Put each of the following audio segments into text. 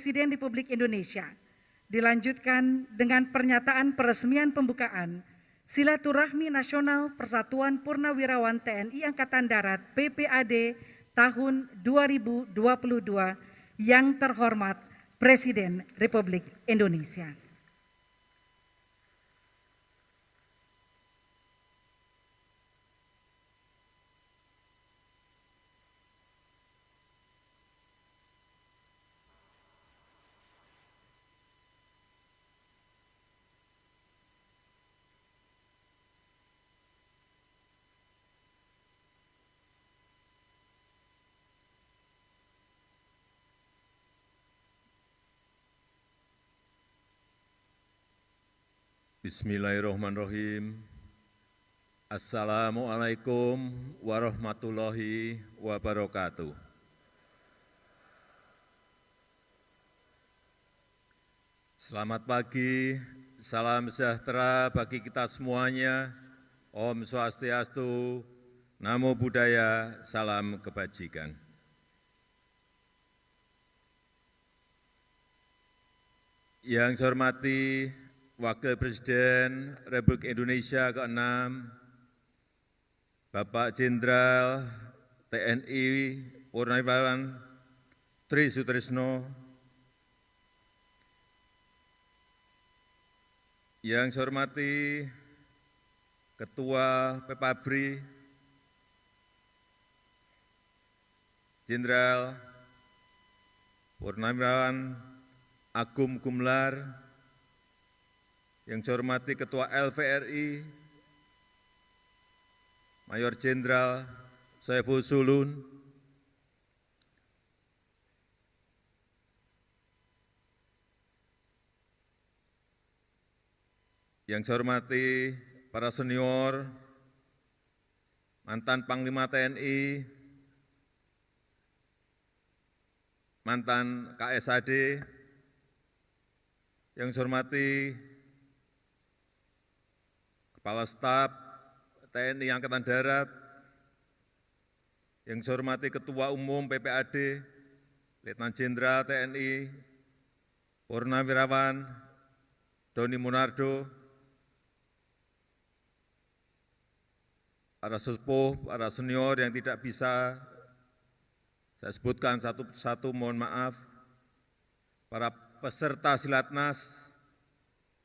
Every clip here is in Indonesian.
Presiden Republik Indonesia. Dilanjutkan dengan pernyataan peresmian pembukaan Silaturahmi Nasional Persatuan Purnawirawan TNI Angkatan Darat PPAD tahun 2022 yang terhormat Presiden Republik Indonesia. Bismillahirrahmanirrahim. Assalamualaikum warahmatullahi wabarakatuh. Selamat pagi, salam sejahtera bagi kita semuanya. Om Swastiastu, Namo Buddhaya, salam kebajikan. Yang saya hormati Wakil Presiden Republik Indonesia ke-6, Bapak Jenderal TNI Purnawirawan Tri Sutrisno, yang saya hormati Ketua Pepabri, Jenderal Purnawirawan Agum Kumlar, yang saya hormati Ketua LVRI, Mayor Jenderal Saiful Sulun, yang saya hormati para senior, mantan Panglima TNI, mantan KSAD, yang saya hormati kepala staf tni angkatan darat, yang saya hormati Ketua Umum PPAD, Letnan Jenderal TNI, Wirawan Doni Munardo para sepuh, para senior yang tidak bisa saya sebutkan satu persatu, mohon maaf, para peserta silatnas,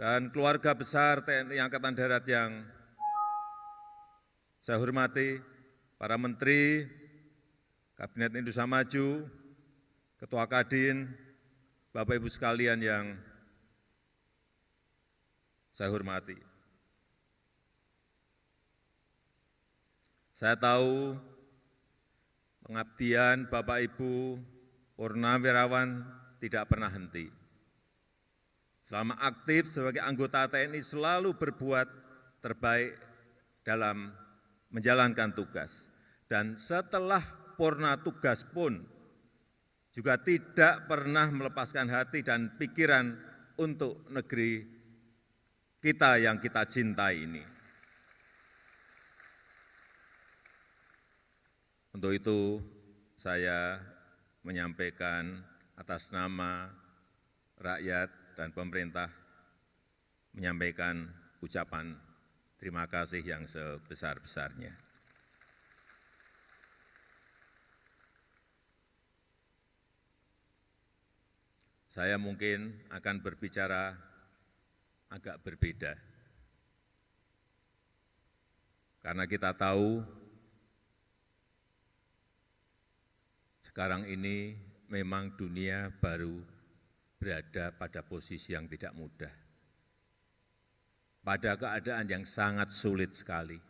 dan keluarga besar TNI Angkatan Darat yang saya hormati, para menteri, Kabinet Indonesia Maju, Ketua Kadin, Bapak-Ibu sekalian yang saya hormati. Saya tahu pengabdian Bapak Ibu Purnawirawan tidak pernah henti selama aktif sebagai anggota tni selalu berbuat terbaik dalam menjalankan tugas. Dan setelah purna tugas pun juga tidak pernah melepaskan hati dan pikiran untuk negeri kita yang kita cintai ini. Untuk itu saya menyampaikan atas nama rakyat dan pemerintah menyampaikan ucapan terima kasih yang sebesar-besarnya. Saya mungkin akan berbicara agak berbeda. Karena kita tahu sekarang ini memang dunia baru berada pada posisi yang tidak mudah, pada keadaan yang sangat sulit sekali.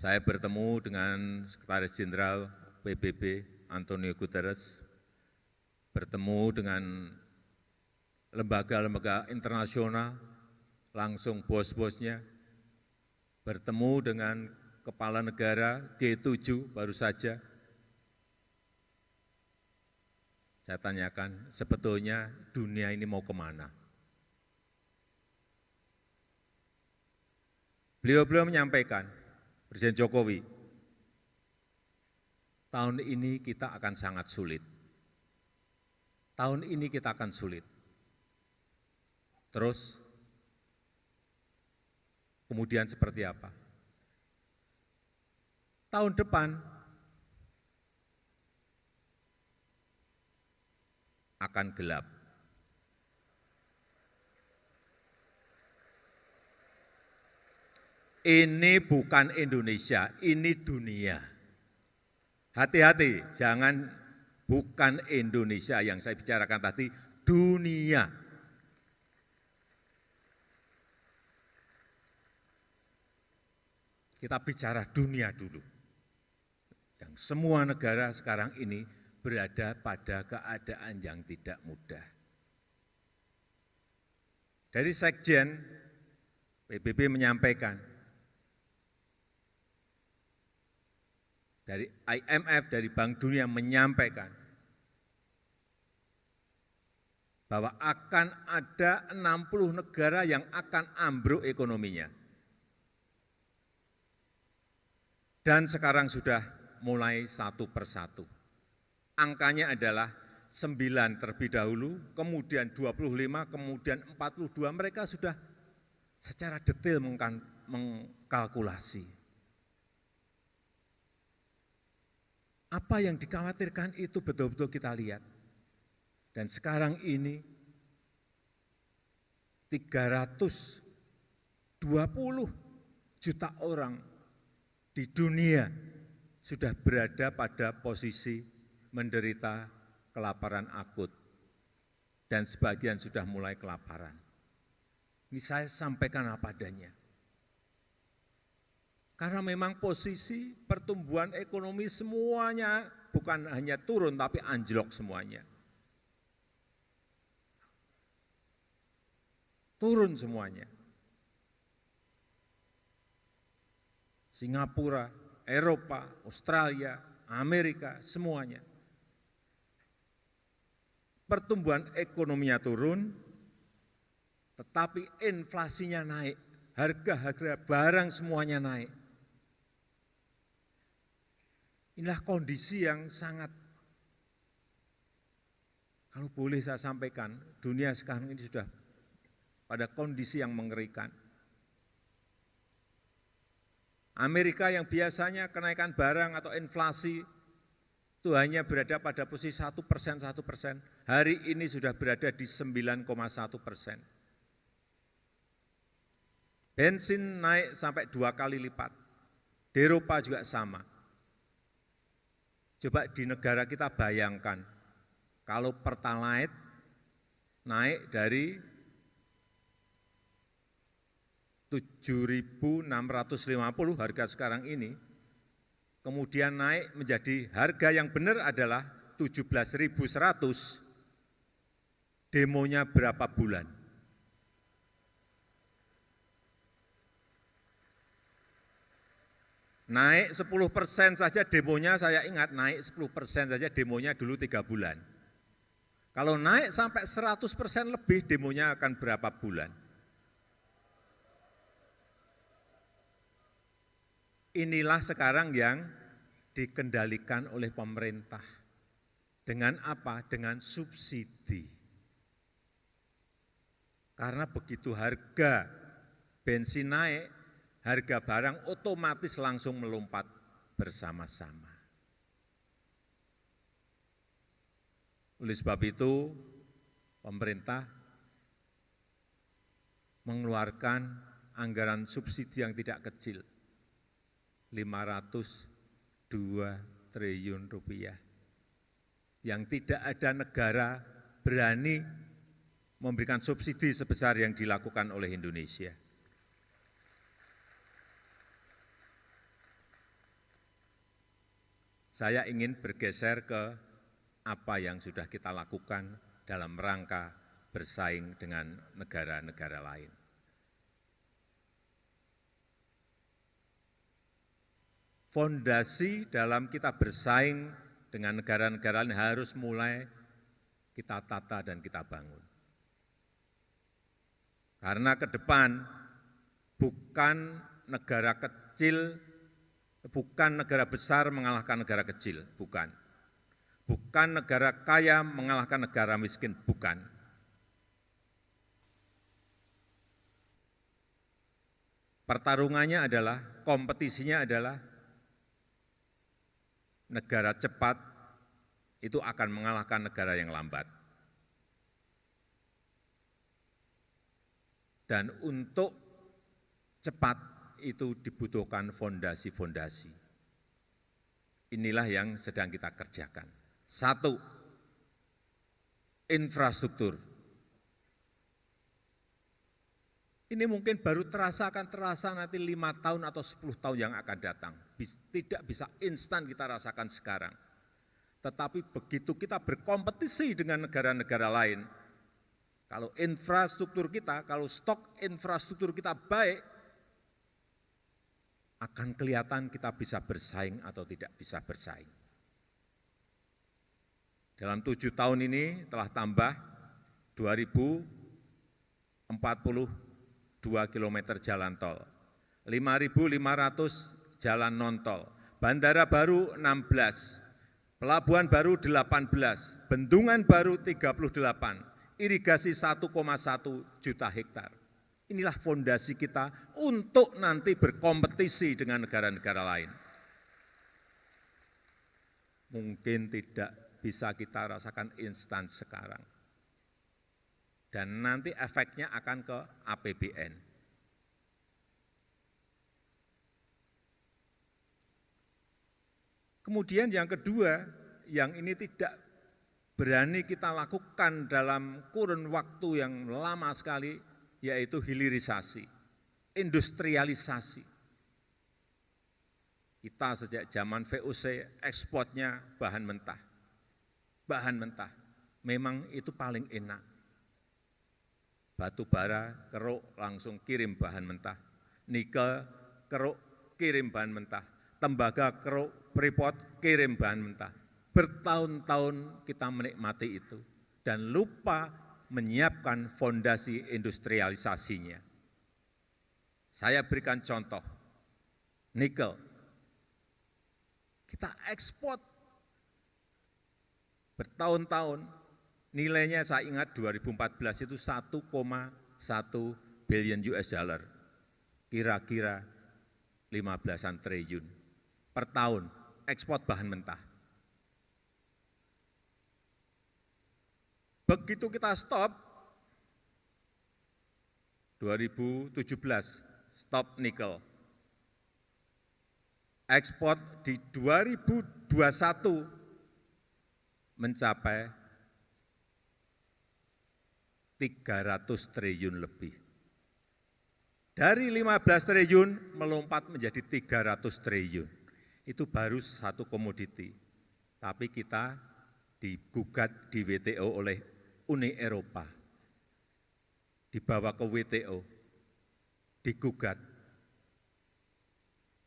Saya bertemu dengan Sekretaris Jenderal PBB Antonio Guterres, bertemu dengan lembaga-lembaga internasional, langsung bos-bosnya, bertemu dengan kepala negara G7 baru saja, saya tanyakan sebetulnya dunia ini mau kemana? Beliau-beliau menyampaikan, Presiden Jokowi, tahun ini kita akan sangat sulit. Tahun ini kita akan sulit. Terus, kemudian seperti apa? Tahun depan akan gelap. Ini bukan Indonesia, ini dunia. Hati-hati, jangan bukan Indonesia yang saya bicarakan tadi, dunia. Kita bicara dunia dulu. Yang semua negara sekarang ini berada pada keadaan yang tidak mudah. Dari Sekjen, PBB menyampaikan, dari IMF, dari Bank Dunia menyampaikan, bahwa akan ada 60 negara yang akan ambruk ekonominya. Dan sekarang sudah mulai satu persatu angkanya adalah 9 terlebih dahulu, kemudian 25, kemudian 42. Mereka sudah secara detail mengkalkulasi. Apa yang dikhawatirkan itu betul-betul kita lihat. Dan sekarang ini 320 juta orang di dunia sudah berada pada posisi menderita kelaparan akut dan sebagian sudah mulai kelaparan. Ini saya sampaikan apa adanya. Karena memang posisi pertumbuhan ekonomi semuanya bukan hanya turun tapi anjlok semuanya. Turun semuanya. Singapura, Eropa, Australia, Amerika, semuanya pertumbuhan ekonominya turun, tetapi inflasinya naik, harga-harga barang semuanya naik. Inilah kondisi yang sangat, kalau boleh saya sampaikan, dunia sekarang ini sudah pada kondisi yang mengerikan. Amerika yang biasanya kenaikan barang atau inflasi itu hanya berada pada posisi satu persen satu persen, hari ini sudah berada di 9,1 persen. Bensin naik sampai dua kali lipat, di Eropa juga sama. Coba di negara kita bayangkan, kalau pertalite naik dari 7.650 harga sekarang ini kemudian naik menjadi harga yang benar adalah 17.100, demonya berapa bulan? Naik 10 persen saja demonya, saya ingat naik 10 persen saja demonya dulu tiga bulan. Kalau naik sampai 100 persen lebih demonya akan berapa bulan? inilah sekarang yang dikendalikan oleh pemerintah. Dengan apa? Dengan subsidi. Karena begitu harga bensin naik, harga barang otomatis langsung melompat bersama-sama. Oleh sebab itu, pemerintah mengeluarkan anggaran subsidi yang tidak kecil, 502 triliun rupiah yang tidak ada negara berani memberikan subsidi sebesar yang dilakukan oleh Indonesia. Saya ingin bergeser ke apa yang sudah kita lakukan dalam rangka bersaing dengan negara-negara lain. fondasi dalam kita bersaing dengan negara-negara ini harus mulai kita tata dan kita bangun. Karena ke depan bukan negara kecil, bukan negara besar mengalahkan negara kecil, bukan. Bukan negara kaya mengalahkan negara miskin, bukan. Pertarungannya adalah, kompetisinya adalah negara cepat itu akan mengalahkan negara yang lambat. Dan untuk cepat itu dibutuhkan fondasi-fondasi. Inilah yang sedang kita kerjakan. Satu, infrastruktur Ini mungkin baru terasa akan terasa nanti lima tahun atau sepuluh tahun yang akan datang. Tidak bisa instan kita rasakan sekarang. Tetapi begitu kita berkompetisi dengan negara-negara lain, kalau infrastruktur kita, kalau stok infrastruktur kita baik, akan kelihatan kita bisa bersaing atau tidak bisa bersaing. Dalam tujuh tahun ini telah tambah 2040 dua km jalan tol, 5.500 jalan non-tol, Bandara Baru 16, Pelabuhan Baru 18, Bendungan Baru 38, irigasi 1,1 juta hektar. Inilah fondasi kita untuk nanti berkompetisi dengan negara-negara lain. Mungkin tidak bisa kita rasakan instan sekarang dan nanti efeknya akan ke APBN. Kemudian yang kedua, yang ini tidak berani kita lakukan dalam kurun waktu yang lama sekali, yaitu hilirisasi, industrialisasi. Kita sejak zaman VOC ekspornya bahan mentah. Bahan mentah memang itu paling enak batu bara keruk langsung kirim bahan mentah, nikel keruk kirim bahan mentah, tembaga keruk freeport kirim bahan mentah. Bertahun-tahun kita menikmati itu dan lupa menyiapkan fondasi industrialisasinya. Saya berikan contoh, nikel. Kita ekspor bertahun-tahun nilainya saya ingat 2014 itu 1,1 billion US dollar, kira-kira 15-an triliun per tahun ekspor bahan mentah. Begitu kita stop, 2017 stop nikel. Ekspor di 2021 mencapai 300 triliun lebih. Dari 15 triliun melompat menjadi 300 triliun. Itu baru satu komoditi. Tapi kita digugat di WTO oleh Uni Eropa. Dibawa ke WTO. Digugat.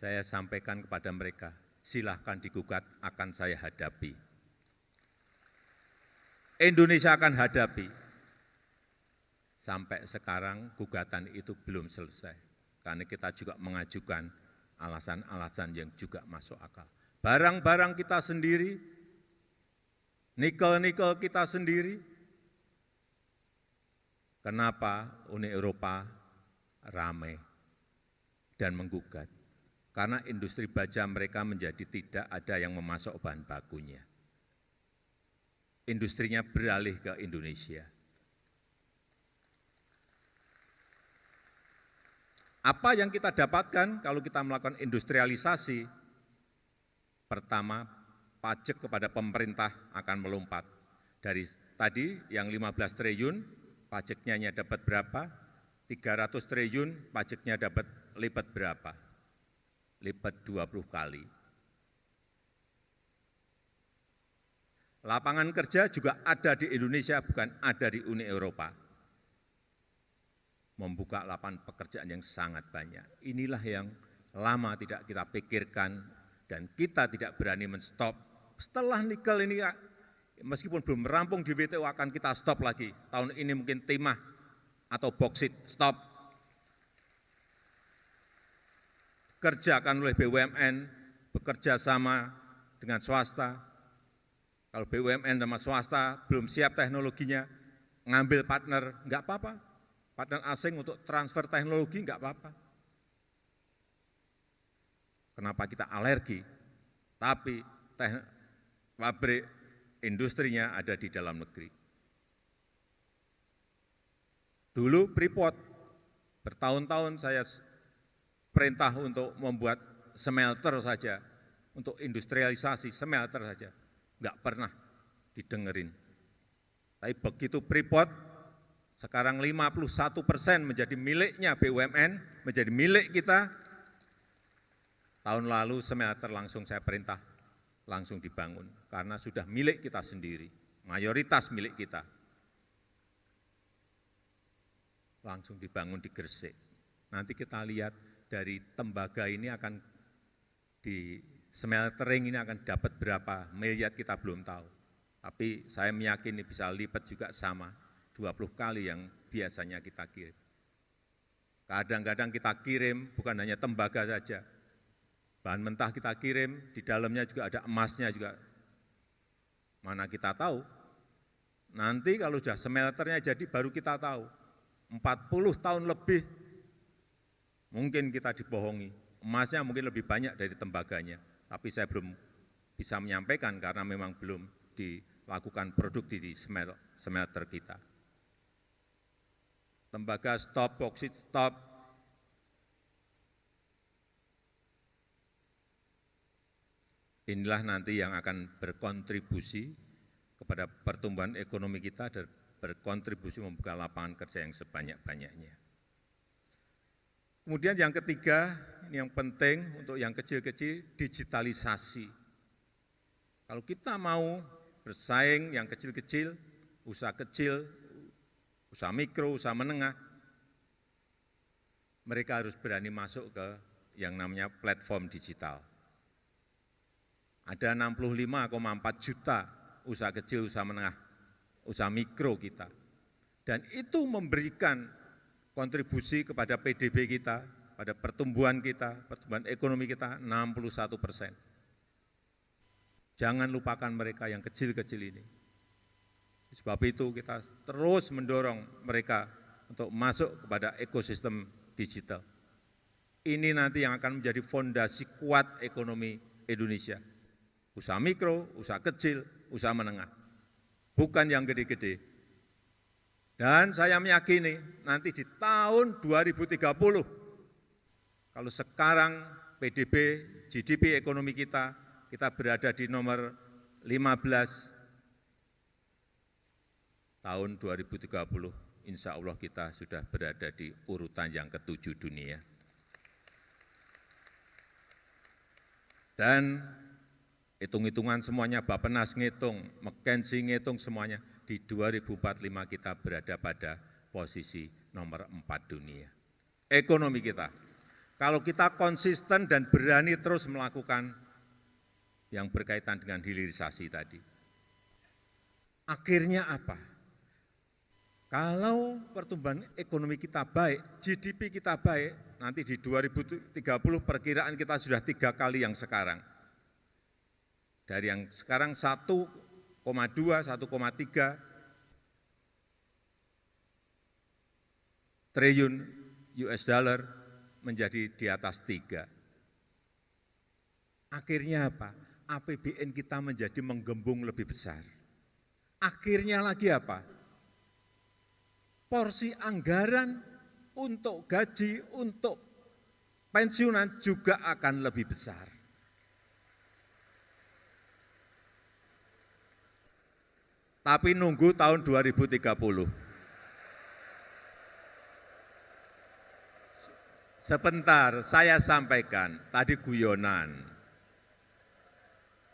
Saya sampaikan kepada mereka, silahkan digugat, akan saya hadapi. Indonesia akan hadapi sampai sekarang gugatan itu belum selesai. Karena kita juga mengajukan alasan-alasan yang juga masuk akal. Barang-barang kita sendiri, nikel-nikel kita sendiri, kenapa Uni Eropa ramai dan menggugat? Karena industri baja mereka menjadi tidak ada yang memasok bahan bakunya. Industrinya beralih ke Indonesia. Apa yang kita dapatkan kalau kita melakukan industrialisasi? Pertama, pajak kepada pemerintah akan melompat. Dari tadi yang 15 triliun, pajaknya hanya dapat berapa? 300 triliun, pajaknya dapat lipat berapa? Lipat 20 kali. Lapangan kerja juga ada di Indonesia, bukan ada di Uni Eropa membuka lapangan pekerjaan yang sangat banyak. Inilah yang lama tidak kita pikirkan dan kita tidak berani menstop. Setelah nikel ini ya, meskipun belum merampung di WTO akan kita stop lagi. Tahun ini mungkin timah atau boksit stop. Kerjakan oleh BUMN, bekerja sama dengan swasta. Kalau BUMN sama swasta belum siap teknologinya, ngambil partner, enggak apa-apa partner asing untuk transfer teknologi enggak apa-apa. Kenapa kita alergi? Tapi pabrik industrinya ada di dalam negeri. Dulu Freeport bertahun-tahun saya perintah untuk membuat smelter saja, untuk industrialisasi smelter saja, enggak pernah didengerin. Tapi begitu Freeport sekarang 51 persen menjadi miliknya BUMN, menjadi milik kita. Tahun lalu smelter langsung saya perintah, langsung dibangun, karena sudah milik kita sendiri, mayoritas milik kita. Langsung dibangun di Gresik. Nanti kita lihat dari tembaga ini akan di smeltering ini akan dapat berapa miliar kita belum tahu. Tapi saya meyakini bisa lipat juga sama 20 kali yang biasanya kita kirim. Kadang-kadang kita kirim bukan hanya tembaga saja. Bahan mentah kita kirim, di dalamnya juga ada emasnya juga. Mana kita tahu? Nanti kalau sudah smelternya jadi baru kita tahu. 40 tahun lebih mungkin kita dibohongi. Emasnya mungkin lebih banyak dari tembaganya. Tapi saya belum bisa menyampaikan karena memang belum dilakukan produk di smelter kita tembaga stop, boksit stop, inilah nanti yang akan berkontribusi kepada pertumbuhan ekonomi kita dan berkontribusi membuka lapangan kerja yang sebanyak-banyaknya. Kemudian yang ketiga, ini yang penting untuk yang kecil-kecil, digitalisasi. Kalau kita mau bersaing yang kecil-kecil, usaha kecil usaha mikro, usaha menengah, mereka harus berani masuk ke yang namanya platform digital. Ada 65,4 juta usaha kecil, usaha menengah, usaha mikro kita. Dan itu memberikan kontribusi kepada PDB kita, pada pertumbuhan kita, pertumbuhan ekonomi kita 61 persen. Jangan lupakan mereka yang kecil-kecil ini sebab itu kita terus mendorong mereka untuk masuk kepada ekosistem digital. Ini nanti yang akan menjadi fondasi kuat ekonomi Indonesia. Usaha mikro, usaha kecil, usaha menengah. Bukan yang gede-gede. Dan saya meyakini nanti di tahun 2030, kalau sekarang PDB, GDP ekonomi kita, kita berada di nomor 15, tahun 2030, insya Allah kita sudah berada di urutan yang ketujuh dunia. Dan hitung-hitungan semuanya, Bapenas ngitung, McKenzie ngitung semuanya, di 2045 kita berada pada posisi nomor empat dunia. Ekonomi kita, kalau kita konsisten dan berani terus melakukan yang berkaitan dengan hilirisasi tadi, akhirnya apa? Kalau pertumbuhan ekonomi kita baik, GDP kita baik, nanti di 2030 perkiraan kita sudah tiga kali yang sekarang. Dari yang sekarang 1,2, 1,3 triliun US dollar menjadi di atas tiga. Akhirnya apa? APBN kita menjadi menggembung lebih besar. Akhirnya lagi apa? porsi anggaran untuk gaji, untuk pensiunan juga akan lebih besar. Tapi nunggu tahun 2030. Sebentar, saya sampaikan, tadi guyonan.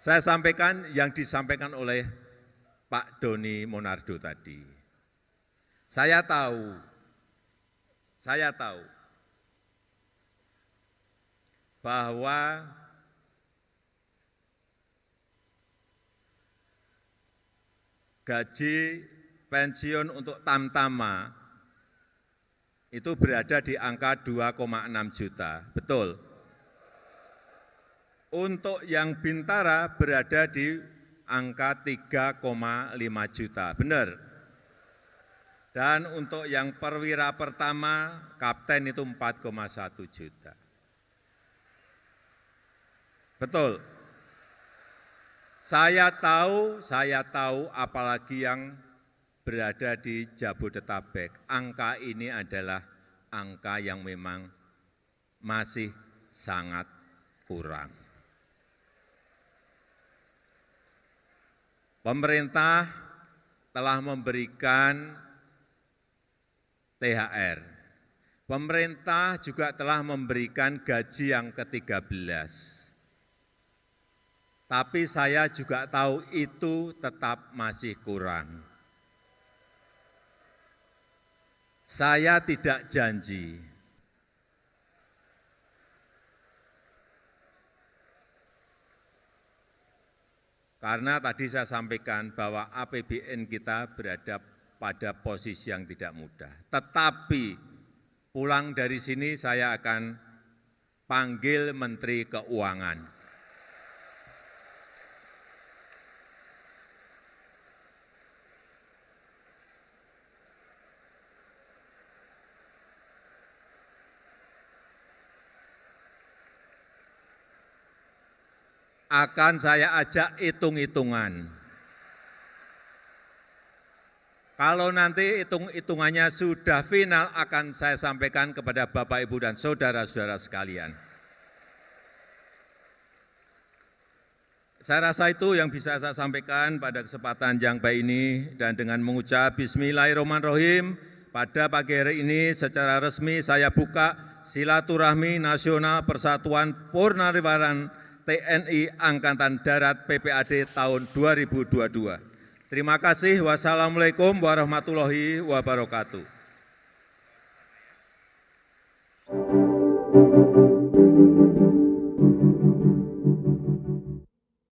Saya sampaikan yang disampaikan oleh Pak Doni Monardo tadi. Saya tahu, saya tahu bahwa gaji pensiun untuk tamtama itu berada di angka 2,6 juta, betul. Untuk yang bintara berada di angka 3,5 juta, benar dan untuk yang perwira pertama, kapten itu 4,1 juta. Betul. Saya tahu, saya tahu apalagi yang berada di Jabodetabek. Angka ini adalah angka yang memang masih sangat kurang. Pemerintah telah memberikan THR. Pemerintah juga telah memberikan gaji yang ke-13. Tapi saya juga tahu itu tetap masih kurang. Saya tidak janji Karena tadi saya sampaikan bahwa APBN kita berada pada posisi yang tidak mudah. Tetapi pulang dari sini saya akan panggil Menteri Keuangan. akan saya ajak hitung-hitungan. Kalau nanti hitung-hitungannya sudah final akan saya sampaikan kepada Bapak, Ibu, dan saudara-saudara sekalian. Saya rasa itu yang bisa saya sampaikan pada kesempatan yang baik ini dan dengan mengucap Bismillahirrahmanirrahim pada pagi hari ini secara resmi saya buka silaturahmi nasional Persatuan Purnawirawan TNI Angkatan Darat PPAD tahun 2022. Terima kasih. Wassalamu'alaikum warahmatullahi wabarakatuh.